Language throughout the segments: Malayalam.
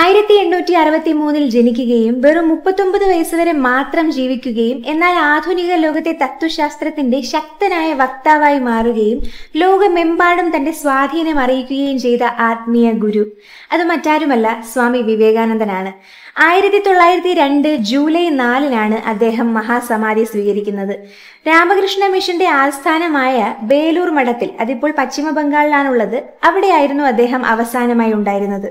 ആയിരത്തി എണ്ണൂറ്റി അറുപത്തി മൂന്നിൽ ജനിക്കുകയും വെറും മുപ്പത്തൊമ്പത് വയസ്സുവരെ മാത്രം ജീവിക്കുകയും എന്നാൽ ആധുനിക ലോകത്തെ തത്വശാസ്ത്രത്തിന്റെ ശക്തനായ വക്താവായി മാറുകയും ലോകമെമ്പാടും തന്റെ സ്വാധീനം അറിയിക്കുകയും ചെയ്ത ആത്മീയ ഗുരു അത് മറ്റാരുമല്ല സ്വാമി വിവേകാനന്ദനാണ് ആയിരത്തി തൊള്ളായിരത്തി രണ്ട് ജൂലൈ നാലിനാണ് അദ്ദേഹം മഹാസമാധി സ്വീകരിക്കുന്നത് രാമകൃഷ്ണ മിഷന്റെ ആസ്ഥാനമായ ബേലൂർ മഠത്തിൽ അതിപ്പോൾ പശ്ചിമ ബംഗാളിലാണുള്ളത് അവിടെയായിരുന്നു അദ്ദേഹം അവസാനമായി ഉണ്ടായിരുന്നത്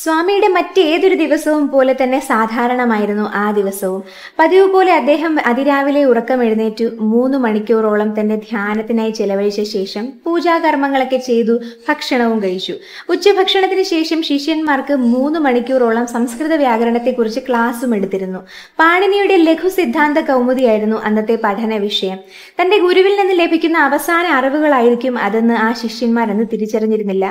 സ്വാമിയുടെ മറ്റേതൊരു ദിവസവും പോലെ തന്നെ സാധാരണമായിരുന്നു ആ ദിവസവും പതിവ് പോലെ അദ്ദേഹം അതിരാവിലെ ഉറക്കം എഴുന്നേറ്റു മൂന്ന് മണിക്കൂറോളം തന്റെ ധ്യാനത്തിനായി ചെലവഴിച്ച ശേഷം പൂജാകർമ്മങ്ങളൊക്കെ ചെയ്തു ഭക്ഷണവും കഴിച്ചു ഉച്ചഭക്ഷണത്തിന് ശേഷം ശിഷ്യന്മാർക്ക് മൂന്ന് മണിക്കൂറോളം സംസ്കൃത വ്യാകരണത്തെക്കുറിച്ച് ക്ലാസ്സും എടുത്തിരുന്നു പാണിനിയുടെ ലഘു സിദ്ധാന്ത കൗമുദിയായിരുന്നു അന്നത്തെ പഠന വിഷയം തന്റെ ഗുരുവിൽ നിന്ന് ലഭിക്കുന്ന അവസാന അറിവുകളായിരിക്കും അതെന്ന് ആ ശിഷ്യന്മാരെന്ന് തിരിച്ചറിഞ്ഞിരുന്നില്ല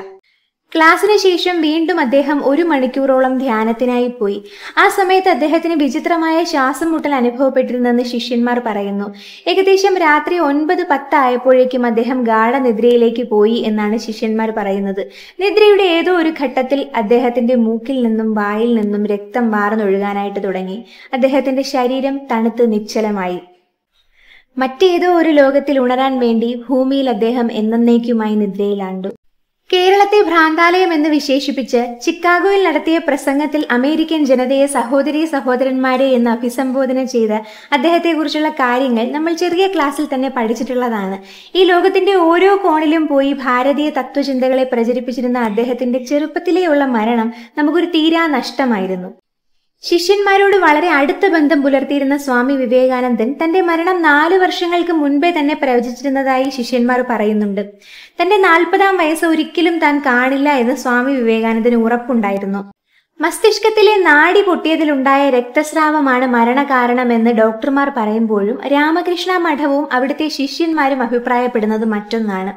ക്ലാസ്സിന് ശേഷം വീണ്ടും അദ്ദേഹം ഒരു മണിക്കൂറോളം ധ്യാനത്തിനായി പോയി ആ സമയത്ത് അദ്ദേഹത്തിന് വിചിത്രമായ ശ്വാസം മുട്ടൽ അനുഭവപ്പെട്ടിരുന്നെന്ന് ശിഷ്യന്മാർ പറയുന്നു ഏകദേശം രാത്രി ഒൻപത് പത്ത് ആയപ്പോഴേക്കും അദ്ദേഹം ഗാഠനിദ്രയിലേക്ക് പോയി എന്നാണ് ശിഷ്യന്മാർ പറയുന്നത് നിദ്രയുടെ ഏതോ ഒരു ഘട്ടത്തിൽ അദ്ദേഹത്തിന്റെ മൂക്കിൽ നിന്നും വായിൽ നിന്നും രക്തം വാർന്നൊഴുകാനായിട്ട് തുടങ്ങി അദ്ദേഹത്തിന്റെ ശരീരം തണുത്ത് നിശ്ചലമായി മറ്റേതോ ഒരു ലോകത്തിൽ ഉണരാൻ വേണ്ടി ഭൂമിയിൽ അദ്ദേഹം എന്നേക്കുമായി നിദ്രയിലാണ്ടു കേരളത്തെ ഭ്രാന്താലയം എന്ന് വിശേഷിപ്പിച്ച് ചിക്കാഗോയിൽ നടത്തിയ പ്രസംഗത്തിൽ അമേരിക്കൻ ജനതയെ സഹോദരി സഹോദരന്മാരെ എന്ന് അഭിസംബോധന ചെയ്ത് അദ്ദേഹത്തെക്കുറിച്ചുള്ള കാര്യങ്ങൾ നമ്മൾ ചെറിയ ക്ലാസ്സിൽ തന്നെ പഠിച്ചിട്ടുള്ളതാണ് ഈ ലോകത്തിന്റെ ഓരോ കോണിലും പോയി ഭാരതീയ തത്വചിന്തകളെ പ്രചരിപ്പിച്ചിരുന്ന അദ്ദേഹത്തിന്റെ ചെറുപ്പത്തിലേയുള്ള മരണം നമുക്കൊരു തീരാ നഷ്ടമായിരുന്നു ശിഷ്യന്മാരോട് വളരെ അടുത്ത ബന്ധം പുലർത്തിയിരുന്ന സ്വാമി വിവേകാനന്ദൻ തന്റെ മരണം നാല് വർഷങ്ങൾക്ക് മുൻപേ തന്നെ പ്രവചിച്ചിരുന്നതായി ശിഷ്യന്മാർ പറയുന്നുണ്ട് തന്റെ നാൽപ്പതാം വയസ്സ് ഒരിക്കലും താൻ കാണില്ല എന്ന് സ്വാമി വിവേകാനന്ദന് ഉറപ്പുണ്ടായിരുന്നു മസ്തിഷ്കത്തിലെ നാടി പൊട്ടിയതിലുണ്ടായ രക്തസ്രാവമാണ് മരണകാരണമെന്ന് ഡോക്ടർമാർ പറയുമ്പോഴും രാമകൃഷ്ണ മഠവും അവിടുത്തെ ശിഷ്യന്മാരും അഭിപ്രായപ്പെടുന്നത് മറ്റൊന്നാണ്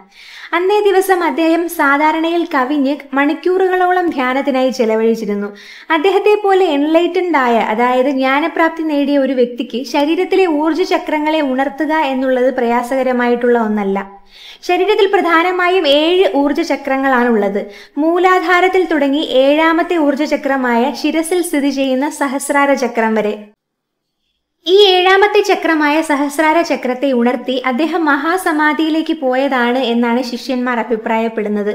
അന്നേ ദിവസം അദ്ദേഹം സാധാരണയിൽ കവിഞ്ഞ് മണിക്കൂറുകളോളം ധ്യാനത്തിനായി ചെലവഴിച്ചിരുന്നു അദ്ദേഹത്തെ പോലെ എൻലൈറ്റൻഡ് ആയ അതായത് ജ്ഞാനപ്രാപ്തി നേടിയ ഒരു വ്യക്തിക്ക് ശരീരത്തിലെ ഊർജ ചക്രങ്ങളെ ഉണർത്തുക എന്നുള്ളത് പ്രയാസകരമായിട്ടുള്ള ഒന്നല്ല ശരീരത്തിൽ പ്രധാനമായും ഏഴ് ഊർജ്ജ ചക്രങ്ങളാണുള്ളത് മൂലാധാരത്തിൽ തുടങ്ങി ഏഴാമത്തെ ഊർജ ചക്രമായ ശിരസിൽ സ്ഥിതി ചെയ്യുന്ന സഹസ്രാര ചക്രം വരെ ഈ ഏഴാമത്തെ ചക്രമായ സഹസ്രാര ചക്രത്തെ ഉണർത്തി അദ്ദേഹം മഹാസമാധിയിലേക്ക് പോയതാണ് എന്നാണ് ശിഷ്യന്മാർ അഭിപ്രായപ്പെടുന്നത്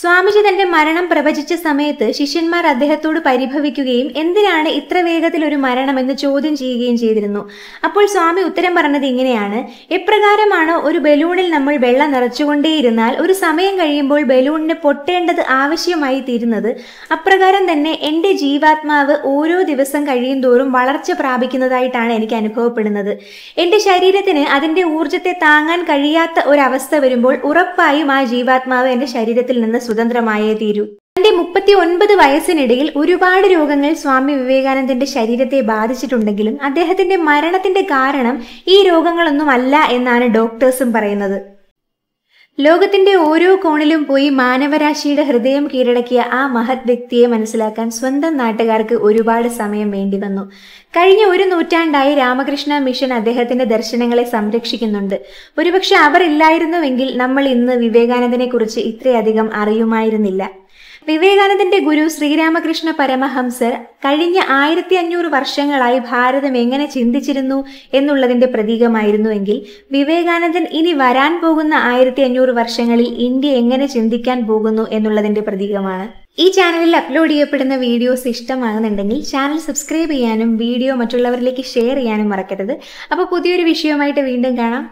സ്വാമിജി തന്റെ മരണം പ്രവചിച്ച സമയത്ത് ശിഷ്യന്മാർ അദ്ദേഹത്തോട് പരിഭവിക്കുകയും എന്തിനാണ് ഇത്ര വേഗത്തിൽ ഒരു മരണം എന്ന് ചോദ്യം ചെയ്യുകയും ചെയ്തിരുന്നു അപ്പോൾ സ്വാമി ഉത്തരം പറഞ്ഞത് ഇങ്ങനെയാണ് എപ്രകാരമാണ് ഒരു ബലൂണിൽ നമ്മൾ വെള്ളം നിറച്ചുകൊണ്ടേയിരുന്നാൽ ഒരു സമയം കഴിയുമ്പോൾ ബലൂണിന് പൊട്ടേണ്ടത് ആവശ്യമായി തീരുന്നത് അപ്രകാരം തന്നെ എൻ്റെ ജീവാത്മാവ് ഓരോ ദിവസം കഴിയും തോറും വളർച്ച പ്രാപിക്കുന്നതായിട്ടാണ് എനിക്ക് അനുഭവപ്പെടുന്നത് എൻ്റെ ശരീരത്തിന് അതിൻ്റെ ഊർജത്തെ താങ്ങാൻ കഴിയാത്ത ഒരവസ്ഥ വരുമ്പോൾ ഉറപ്പായും ആ ജീവാത്മാവ് എൻ്റെ ശരീരത്തിൽ നിന്ന് സ്വതന്ത്രമായേ തീരൂ തന്റെ മുപ്പത്തി ഒൻപത് വയസ്സിനിടയിൽ ഒരുപാട് രോഗങ്ങൾ സ്വാമി വിവേകാനന്ദന്റെ ശരീരത്തെ ബാധിച്ചിട്ടുണ്ടെങ്കിലും അദ്ദേഹത്തിന്റെ മരണത്തിന്റെ കാരണം ഈ രോഗങ്ങളൊന്നുമല്ല എന്നാണ് ഡോക്ടേഴ്സും പറയുന്നത് ലോകത്തിന്റെ ഓരോ കോണിലും പോയി മാനവരാശിയുടെ ഹൃദയം കീഴടക്കിയ ആ മഹത് വ്യക്തിയെ മനസ്സിലാക്കാൻ സ്വന്തം നാട്ടുകാർക്ക് ഒരുപാട് സമയം വേണ്ടി വന്നു കഴിഞ്ഞ ഒരു നൂറ്റാണ്ടായി രാമകൃഷ്ണ മിഷൻ അദ്ദേഹത്തിന്റെ ദർശനങ്ങളെ സംരക്ഷിക്കുന്നുണ്ട് ഒരുപക്ഷെ അവർ ഇല്ലായിരുന്നുവെങ്കിൽ നമ്മൾ ഇന്ന് വിവേകാനന്ദനെ കുറിച്ച് ഇത്രയധികം അറിയുമായിരുന്നില്ല വിവേകാനന്ദന്റെ ഗുരു ശ്രീരാമകൃഷ്ണ പരമഹംസർ കഴിഞ്ഞ ആയിരത്തി അഞ്ഞൂറ് വർഷങ്ങളായി ഭാരതം എങ്ങനെ ചിന്തിച്ചിരുന്നു എന്നുള്ളതിന്റെ പ്രതീകമായിരുന്നുവെങ്കിൽ വിവേകാനന്ദൻ ഇനി വരാൻ പോകുന്ന ആയിരത്തി അഞ്ഞൂറ് വർഷങ്ങളിൽ ഇന്ത്യ എങ്ങനെ ചിന്തിക്കാൻ പോകുന്നു എന്നുള്ളതിന്റെ പ്രതീകമാണ് ഈ ചാനലിൽ അപ്ലോഡ് ചെയ്യപ്പെടുന്ന വീഡിയോസ് ഇഷ്ടമാകുന്നുണ്ടെങ്കിൽ ചാനൽ സബ്സ്ക്രൈബ് ചെയ്യാനും വീഡിയോ മറ്റുള്ളവരിലേക്ക് ഷെയർ ചെയ്യാനും മറക്കരുത് അപ്പോൾ പുതിയൊരു വിഷയവുമായിട്ട് വീണ്ടും കാണാം